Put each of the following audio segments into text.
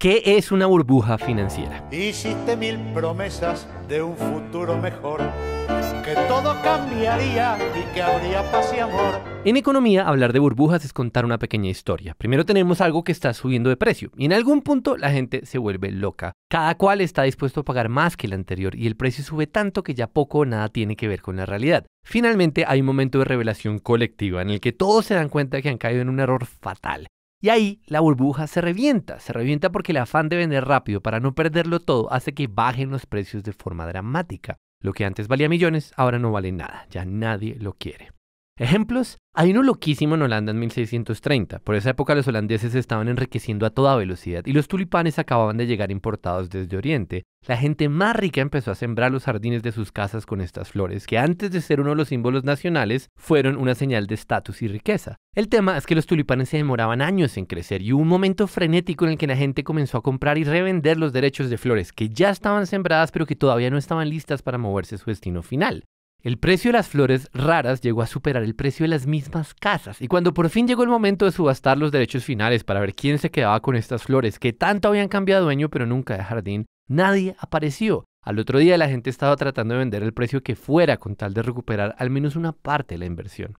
¿Qué es una burbuja financiera? Hiciste mil promesas de un futuro mejor, que todo cambiaría y que habría paz y amor. En economía, hablar de burbujas es contar una pequeña historia. Primero tenemos algo que está subiendo de precio y en algún punto la gente se vuelve loca. Cada cual está dispuesto a pagar más que el anterior y el precio sube tanto que ya poco o nada tiene que ver con la realidad. Finalmente hay un momento de revelación colectiva en el que todos se dan cuenta que han caído en un error fatal y ahí la burbuja se revienta, se revienta porque el afán de vender rápido para no perderlo todo hace que bajen los precios de forma dramática. Lo que antes valía millones ahora no vale nada, ya nadie lo quiere. Ejemplos, hay uno loquísimo en Holanda en 1630. Por esa época los holandeses estaban enriqueciendo a toda velocidad y los tulipanes acababan de llegar importados desde Oriente. La gente más rica empezó a sembrar los jardines de sus casas con estas flores, que antes de ser uno de los símbolos nacionales, fueron una señal de estatus y riqueza. El tema es que los tulipanes se demoraban años en crecer y hubo un momento frenético en el que la gente comenzó a comprar y revender los derechos de flores que ya estaban sembradas pero que todavía no estaban listas para moverse a su destino final. El precio de las flores raras llegó a superar el precio de las mismas casas, y cuando por fin llegó el momento de subastar los derechos finales para ver quién se quedaba con estas flores que tanto habían cambiado de dueño pero nunca de jardín, nadie apareció. Al otro día la gente estaba tratando de vender el precio que fuera con tal de recuperar al menos una parte de la inversión.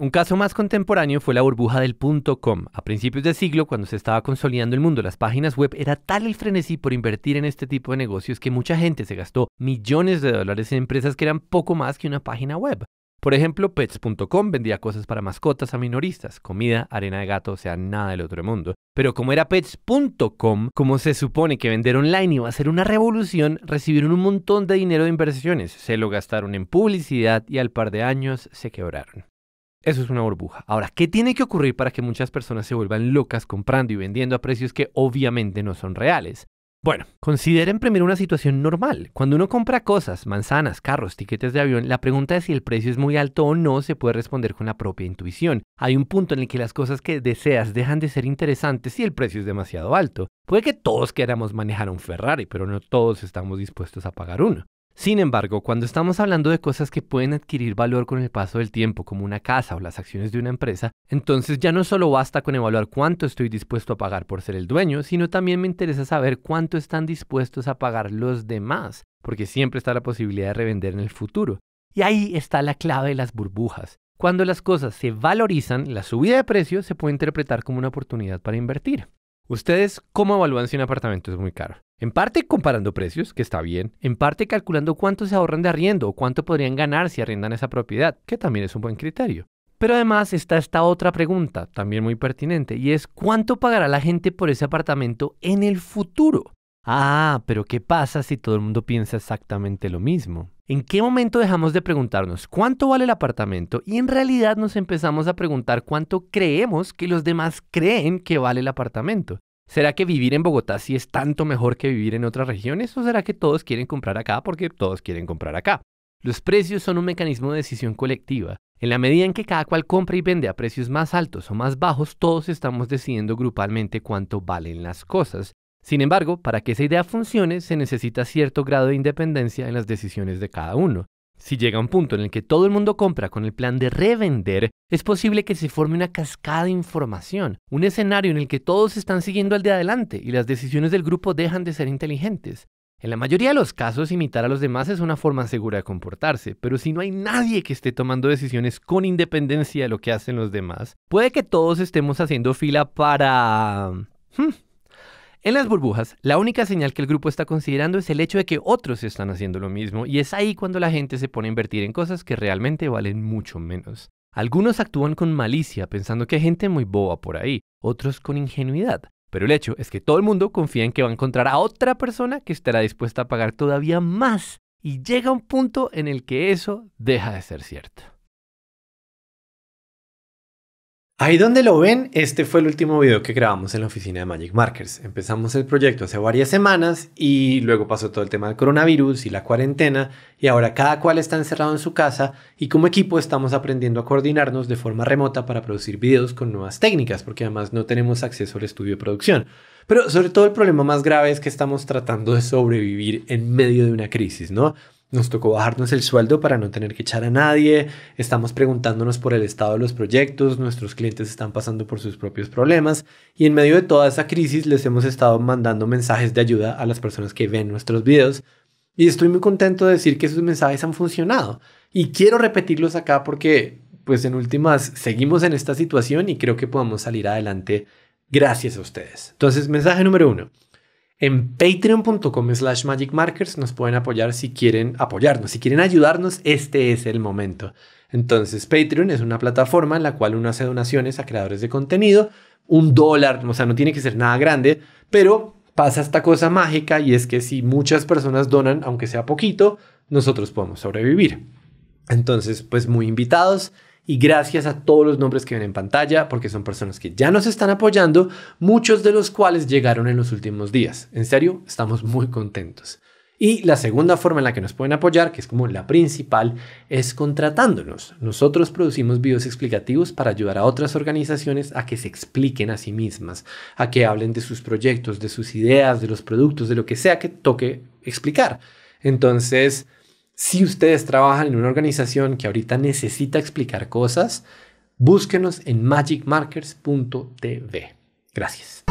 Un caso más contemporáneo fue la burbuja del .com. A principios de siglo, cuando se estaba consolidando el mundo, las páginas web era tal el frenesí por invertir en este tipo de negocios que mucha gente se gastó millones de dólares en empresas que eran poco más que una página web. Por ejemplo, pets.com vendía cosas para mascotas a minoristas, comida, arena de gato, o sea, nada del otro mundo. Pero como era pets.com, como se supone que vender online iba a ser una revolución, recibieron un montón de dinero de inversiones, se lo gastaron en publicidad y al par de años se quebraron. Eso es una burbuja. Ahora, ¿qué tiene que ocurrir para que muchas personas se vuelvan locas comprando y vendiendo a precios que obviamente no son reales? Bueno, consideren primero una situación normal. Cuando uno compra cosas, manzanas, carros, tiquetes de avión, la pregunta de si el precio es muy alto o no se puede responder con la propia intuición. Hay un punto en el que las cosas que deseas dejan de ser interesantes si el precio es demasiado alto. Puede que todos queramos manejar un Ferrari, pero no todos estamos dispuestos a pagar uno. Sin embargo, cuando estamos hablando de cosas que pueden adquirir valor con el paso del tiempo, como una casa o las acciones de una empresa, entonces ya no solo basta con evaluar cuánto estoy dispuesto a pagar por ser el dueño, sino también me interesa saber cuánto están dispuestos a pagar los demás, porque siempre está la posibilidad de revender en el futuro. Y ahí está la clave de las burbujas. Cuando las cosas se valorizan, la subida de precio se puede interpretar como una oportunidad para invertir. Ustedes, ¿cómo evalúan si un apartamento es muy caro? En parte comparando precios, que está bien, en parte calculando cuánto se ahorran de arriendo o cuánto podrían ganar si arriendan esa propiedad, que también es un buen criterio. Pero además está esta otra pregunta, también muy pertinente, y es ¿cuánto pagará la gente por ese apartamento en el futuro? Ah, pero ¿qué pasa si todo el mundo piensa exactamente lo mismo? ¿En qué momento dejamos de preguntarnos cuánto vale el apartamento y en realidad nos empezamos a preguntar cuánto creemos que los demás creen que vale el apartamento? ¿Será que vivir en Bogotá sí es tanto mejor que vivir en otras regiones o será que todos quieren comprar acá porque todos quieren comprar acá? Los precios son un mecanismo de decisión colectiva. En la medida en que cada cual compra y vende a precios más altos o más bajos, todos estamos decidiendo grupalmente cuánto valen las cosas. Sin embargo, para que esa idea funcione se necesita cierto grado de independencia en las decisiones de cada uno. Si llega un punto en el que todo el mundo compra con el plan de revender, es posible que se forme una cascada de información, un escenario en el que todos están siguiendo al de adelante y las decisiones del grupo dejan de ser inteligentes. En la mayoría de los casos, imitar a los demás es una forma segura de comportarse, pero si no hay nadie que esté tomando decisiones con independencia de lo que hacen los demás, puede que todos estemos haciendo fila para... Hmm, en las burbujas, la única señal que el grupo está considerando es el hecho de que otros están haciendo lo mismo y es ahí cuando la gente se pone a invertir en cosas que realmente valen mucho menos. Algunos actúan con malicia pensando que hay gente muy boba por ahí, otros con ingenuidad. Pero el hecho es que todo el mundo confía en que va a encontrar a otra persona que estará dispuesta a pagar todavía más y llega un punto en el que eso deja de ser cierto. Ahí donde lo ven, este fue el último video que grabamos en la oficina de Magic Markers. Empezamos el proyecto hace varias semanas y luego pasó todo el tema del coronavirus y la cuarentena y ahora cada cual está encerrado en su casa y como equipo estamos aprendiendo a coordinarnos de forma remota para producir videos con nuevas técnicas porque además no tenemos acceso al estudio de producción. Pero sobre todo el problema más grave es que estamos tratando de sobrevivir en medio de una crisis, ¿no? Nos tocó bajarnos el sueldo para no tener que echar a nadie. Estamos preguntándonos por el estado de los proyectos. Nuestros clientes están pasando por sus propios problemas. Y en medio de toda esa crisis les hemos estado mandando mensajes de ayuda a las personas que ven nuestros videos. Y estoy muy contento de decir que esos mensajes han funcionado. Y quiero repetirlos acá porque, pues en últimas, seguimos en esta situación y creo que podemos salir adelante gracias a ustedes. Entonces, mensaje número uno. En patreon.com slash magicmarkers nos pueden apoyar si quieren apoyarnos. Si quieren ayudarnos, este es el momento. Entonces, Patreon es una plataforma en la cual uno hace donaciones a creadores de contenido. Un dólar, o sea, no tiene que ser nada grande, pero pasa esta cosa mágica y es que si muchas personas donan, aunque sea poquito, nosotros podemos sobrevivir. Entonces, pues muy invitados. Y gracias a todos los nombres que ven en pantalla, porque son personas que ya nos están apoyando, muchos de los cuales llegaron en los últimos días. En serio, estamos muy contentos. Y la segunda forma en la que nos pueden apoyar, que es como la principal, es contratándonos. Nosotros producimos videos explicativos para ayudar a otras organizaciones a que se expliquen a sí mismas, a que hablen de sus proyectos, de sus ideas, de los productos, de lo que sea que toque explicar. Entonces, si ustedes trabajan en una organización que ahorita necesita explicar cosas, búsquenos en magicmarkers.tv. Gracias.